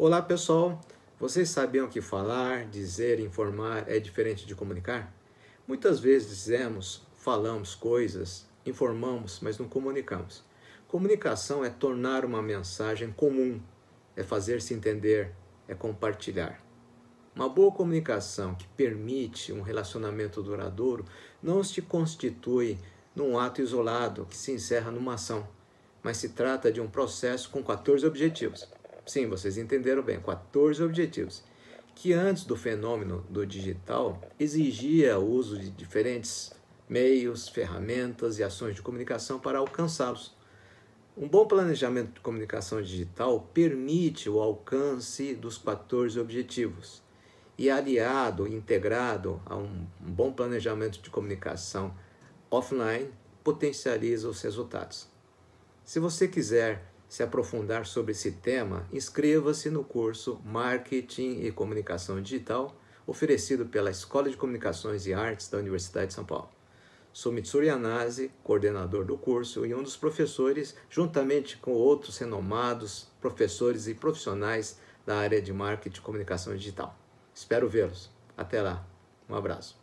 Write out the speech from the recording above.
Olá pessoal, vocês sabiam que falar, dizer, informar é diferente de comunicar? Muitas vezes dizemos, falamos coisas, informamos, mas não comunicamos. Comunicação é tornar uma mensagem comum, é fazer-se entender, é compartilhar. Uma boa comunicação que permite um relacionamento duradouro não se constitui num ato isolado que se encerra numa ação, mas se trata de um processo com 14 objetivos. Sim, vocês entenderam bem, 14 objetivos, que antes do fenômeno do digital exigia o uso de diferentes meios, ferramentas e ações de comunicação para alcançá-los. Um bom planejamento de comunicação digital permite o alcance dos 14 objetivos e, aliado, integrado a um bom planejamento de comunicação offline, potencializa os resultados. Se você quiser se aprofundar sobre esse tema, inscreva-se no curso Marketing e Comunicação Digital, oferecido pela Escola de Comunicações e Artes da Universidade de São Paulo. Sou Mitsuri Anase, coordenador do curso e um dos professores, juntamente com outros renomados professores e profissionais da área de marketing e comunicação digital. Espero vê-los. Até lá. Um abraço.